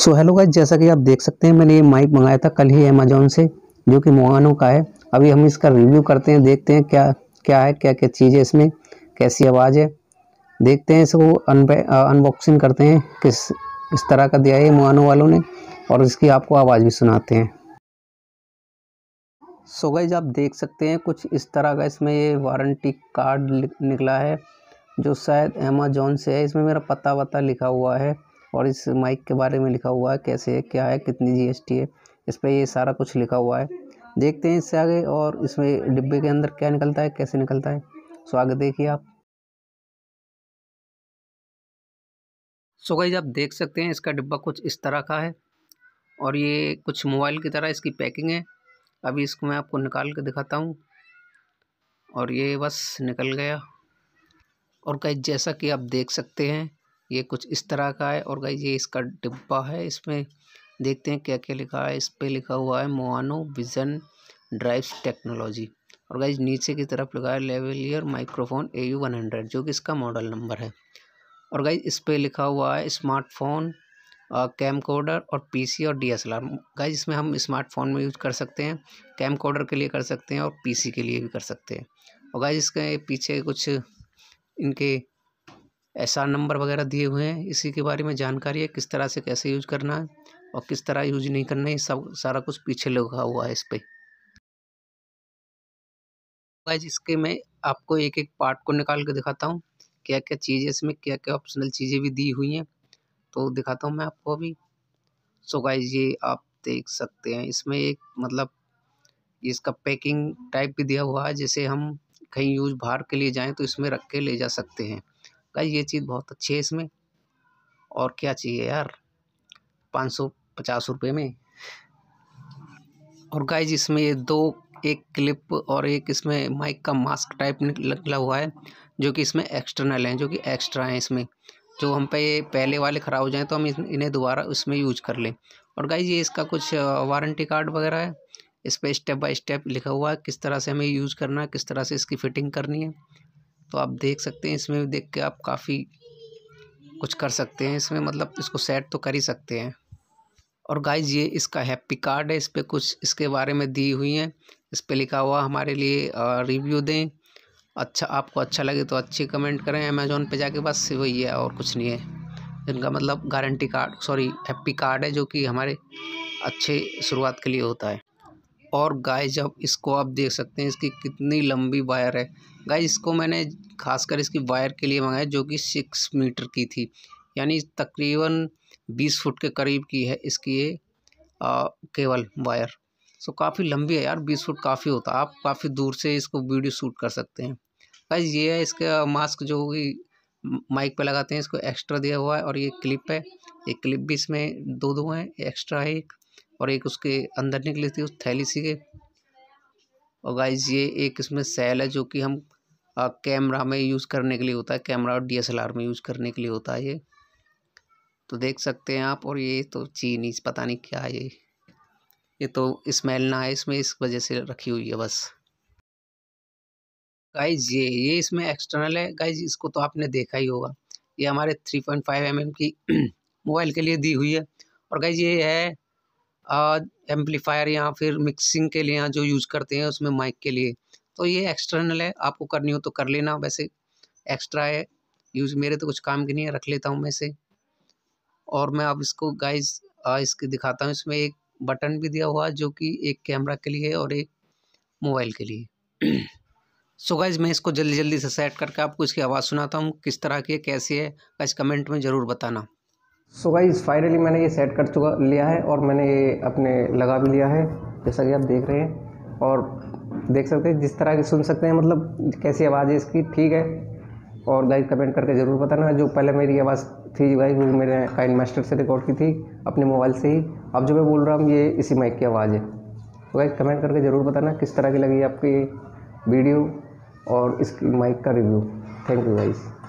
so hello guys जैसा कि आप देख सकते हैं मैंने ये माइक मंगाया था कल ही अमेजोन से जो कि मोहानो का है अभी हम इसका रिव्यू करते हैं देखते हैं क्या क्या है क्या क्या चीज़ है इसमें कैसी आवाज़ है देखते हैं इसको अनबॉक्सिंग करते हैं किस इस तरह का दिया है मोहानो वालों ने और इसकी आपको आवाज़ भी सुनाते हैं सो so गाइज आप देख सकते हैं कुछ इस तरह का इसमें ये वारंटी कार्ड निकला है जो शायद अमेजोन से है इसमें मेरा पता वता लिखा हुआ है और इस माइक के बारे में लिखा हुआ है कैसे है क्या है कितनी जीएसटी है इस पर ये सारा कुछ लिखा हुआ है देखते हैं इससे आगे और इसमें डिब्बे के अंदर क्या निकलता है कैसे निकलता है सो आगे देखिए आप सो गाइज आप देख सकते हैं इसका डिब्बा कुछ इस तरह का है और ये कुछ मोबाइल की तरह इसकी पैकिंग है अभी इसको मैं आपको निकाल के दिखाता हूँ और ये बस निकल गया और कहीं जैसा कि आप देख सकते हैं ये कुछ इस तरह का है और गई ये इसका डिब्बा है इसमें देखते हैं क्या क्या लिखा है इस पर लिखा हुआ है मोआनो विजन ड्राइव्स टेक्नोलॉजी और गई नीचे की तरफ लिखा है lavalier microphone A U one hundred जो कि इसका मॉडल नंबर है और गई इस पर लिखा हुआ है स्मार्टफोन कैम कोडर और पीसी और डीएसएलआर गाइज इसमें हम स्मार्टफोन में यूज कर सकते हैं कैम कोडर के लिए कर सकते हैं और पीसी के लिए भी कर सकते हैं और गाइज इसके पीछे कुछ इनके एस आर नंबर वगैरह दिए हुए हैं इसी के बारे में जानकारी है किस तरह से कैसे यूज करना है और किस तरह यूज नहीं करना है सब सारा कुछ पीछे लगा हुआ है इस पर गाइज इसके मैं आपको एक एक पार्ट को निकाल के दिखाता हूँ क्या क्या चीज़ें इसमें क्या क्या ऑप्शनल चीज़ें भी दी हुई हैं तो दिखाता हूँ मैं आपको अभी सो गाइज ये आप देख सकते हैं इसमें एक मतलब इसका पैकिंग टाइप भी दिया हुआ है जैसे हम कहीं यूज बाहर के लिए जाएं तो इसमें रख के ले जा सकते हैं का ये चीज़ बहुत अच्छी है इसमें और क्या चाहिए यार पाँच सौ पचास रुपये में और गाइज इसमें ये दो एक क्लिप और एक इसमें माइक का मास्क टाइप निकला हुआ है जो कि इसमें एक्सटर्नल हैं जो कि एक्स्ट्रा हैं इसमें जो हम पे ये पहले वाले ख़राब हो जाएँ तो हम इन्हें दोबारा उसमें यूज कर लें और गाइज ये इसका कुछ वारंटी कार्ड वगैरह है इस पर स्टेप बाय स्टेप लिखा हुआ है किस तरह से हमें यूज़ करना है किस तरह से इसकी फ़िटिंग करनी है तो आप देख सकते हैं इसमें देख के आप काफ़ी कुछ कर सकते हैं इसमें मतलब इसको सेट तो कर ही सकते हैं और गाइज ये इसका हैप्पी कार्ड है इस पर कुछ इसके बारे में दी हुई है इस पर लिखा हुआ हमारे लिए रिव्यू दें अच्छा आपको अच्छा लगे तो अच्छी कमेंट करें अमेजोन पे जाके बस वही है और कुछ नहीं है इनका मतलब guarantee card sorry happy card है जो कि हमारे अच्छे शुरुआत के लिए होता है और गाय अब इसको आप देख सकते हैं इसकी कितनी लंबी वायर है गाय इसको मैंने खासकर इसकी वायर के लिए मंगाया जो कि सिक्स मीटर की थी यानी तकरीबन बीस फुट के करीब की है इसकी ये केवल वायर सो काफ़ी लंबी है यार बीस फुट काफ़ी होता आप काफ़ी दूर से इसको वीडियो शूट कर सकते हैं गाइज ये है इसका मास्क जो होगी माइक पे लगाते हैं इसको एक्स्ट्रा दिया हुआ है और ये क्लिप है ये क्लिप भी इसमें दो दो हैं एक्स्ट्रा है एक और एक उसके अंदर निकली थी उस थैली सी के और गाइज ये एक इसमें सेल है जो कि हम कैमरा में यूज़ करने के लिए होता है कैमरा और डीएसएलआर में यूज़ करने के लिए होता है ये तो देख सकते हैं आप और ये तो चीनी पता नहीं क्या है ये ये तो स्मेल ना है इसमें इस वजह से रखी हुई है बस गाइज ये ये इसमें एक्सटर्नल है गाइज इसको तो आपने देखा ही होगा ये हमारे three point five M M की मोबाइल के लिए दी हुई है और गाइज ये है एम्पलीफायर या फिर मिक्सिंग के लिए यहाँ जो यूज़ करते हैं उसमें माइक के लिए तो ये एक्सटर्नल है आपको करनी हो तो कर लेना वैसे एक्स्ट्रा है यूज़ मेरे तो कुछ काम की नहीं है रख लेता हूँ मैं से और मैं अब इसको गाइस इसके दिखाता हूँ इसमें एक बटन भी दिया हुआ जो कि एक कैमरा के लिए और एक मोबाइल के लिए सो गाइज मैं इसको जल्दी जल्दी से सेट करके आपको इसकी आवाज़ सुनाता हूँ किस तरह की है कैसी है गाइज कमेंट में ज़रूर बताना सो गाइज फाइनली मैंने ये सेट कर चुका लिया है और मैंने ये अपने लगा भी लिया है जैसा कि आप देख रहे हैं और देख सकते हैं जिस तरह की सुन सकते हैं मतलब कैसी आवाज़ है इसकी ठीक है और गाइज कमेंट करके ज़रूर बताना जो पहले मेरी आवाज़ थी गाइज वो मैंने काइन मास्टर से रिकॉर्ड की थी अपने मोबाइल से ही अब जो मैं बोल रहा हूँ ये इसी माइक की आवाज़ है तो गाइज कमेंट करके ज़रूर बताना किस तरह की लगी आपकी वीडियो और इसकी माइक का रिव्यू थैंक यू गाइज़